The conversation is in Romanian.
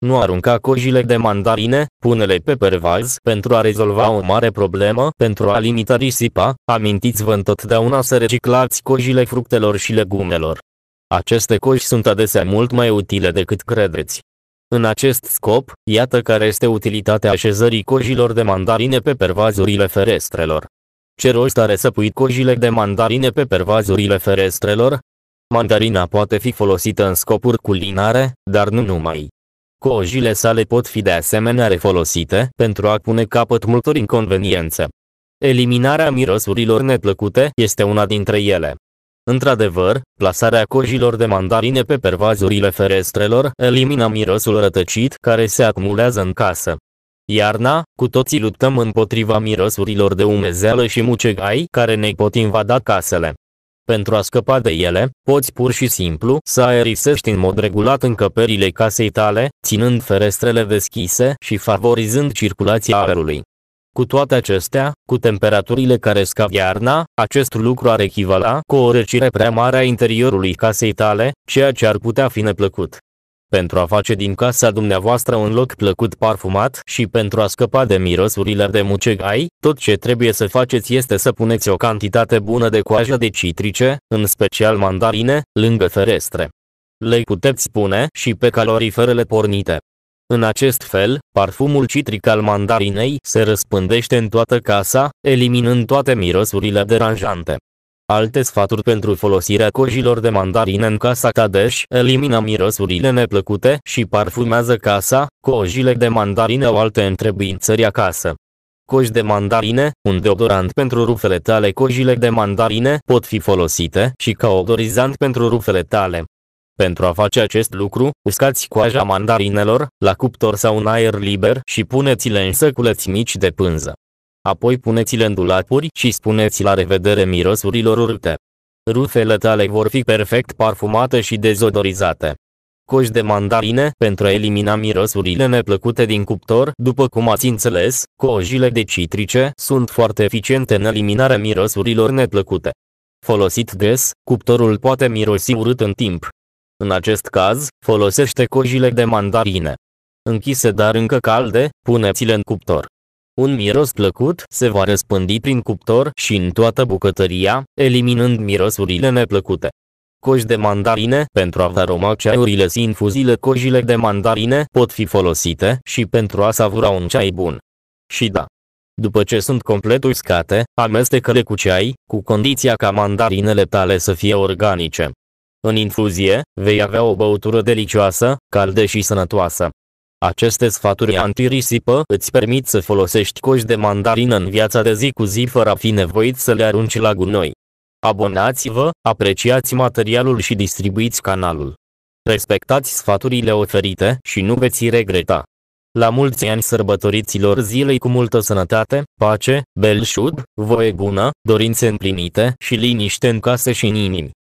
Nu arunca cojile de mandarine, pune-le pe pervaz pentru a rezolva o mare problemă, pentru a limita risipa, amintiți-vă întotdeauna să reciclați cojile fructelor și legumelor. Aceste coși sunt adesea mult mai utile decât credeți. În acest scop, iată care este utilitatea așezării cojilor de mandarine pe pervazurile ferestrelor. Ce rost are să pui cojile de mandarine pe pervazurile ferestrelor? Mandarina poate fi folosită în scopuri culinare, dar nu numai. Cojile sale pot fi de asemenea refolosite pentru a pune capăt multor inconveniențe. Eliminarea mirosurilor neplăcute este una dintre ele. Într-adevăr, plasarea cojilor de mandarine pe pervazurile ferestrelor elimină mirosul rătăcit care se acumulează în casă. Iarna, cu toții luptăm împotriva mirosurilor de umezeală și mucegai care ne pot invada casele. Pentru a scăpa de ele, poți pur și simplu să aerisești în mod regulat încăperile casei tale, ținând ferestrele deschise și favorizând circulația aerului. Cu toate acestea, cu temperaturile care scad iarna, acest lucru ar echivala cu o răcire prea mare a interiorului casei tale, ceea ce ar putea fi neplăcut pentru a face din casa dumneavoastră un loc plăcut parfumat și pentru a scăpa de mirosurile de mucegai, tot ce trebuie să faceți este să puneți o cantitate bună de coajă de citrice, în special mandarine, lângă ferestre. Le puteți pune și pe caloriferele pornite. În acest fel, parfumul citric al mandarinei se răspândește în toată casa, eliminând toate mirosurile deranjante. Alte sfaturi pentru folosirea cojilor de mandarină în casa Cadeș elimina mirosurile neplăcute și parfumează casa, cojile de mandarină au alte întrebințări acasă. Coji de mandarine, un deodorant pentru rufele tale Cojile de mandarine pot fi folosite și ca odorizant pentru rufele tale. Pentru a face acest lucru, uscați coaja mandarinelor, la cuptor sau în aer liber și puneți-le în săculeți mici de pânză. Apoi puneți-le în dulapuri și spuneți la revedere mirosurilor urâte. Rufele tale vor fi perfect parfumate și dezodorizate. Coși de mandarine pentru a elimina mirosurile neplăcute din cuptor, după cum ați înțeles, cojile de citrice sunt foarte eficiente în eliminarea mirosurilor neplăcute. Folosit des, cuptorul poate mirosi urât în timp. În acest caz, folosește cojile de mandarine. Închise dar încă calde, puneți-le în cuptor. Un miros plăcut se va răspândi prin cuptor și în toată bucătăria, eliminând mirosurile neplăcute. Coji de mandarine Pentru a aroma ceaiurile și infuzile cojile de mandarine pot fi folosite și pentru a savura un ceai bun. Și da, după ce sunt complet uscate, amestecă-le cu ceai, cu condiția ca mandarinele tale să fie organice. În infuzie, vei avea o băutură delicioasă, caldă și sănătoasă. Aceste sfaturi antirisipă îți permit să folosești coși de mandarină în viața de zi cu zi fără a fi nevoit să le arunci la gunoi. Abonați-vă, apreciați materialul și distribuiți canalul. Respectați sfaturile oferite și nu veți regreta. La mulți ani sărbătoriților zilei cu multă sănătate, pace, belșug, voie bună, dorințe împlinite și liniște în casă și în inimi.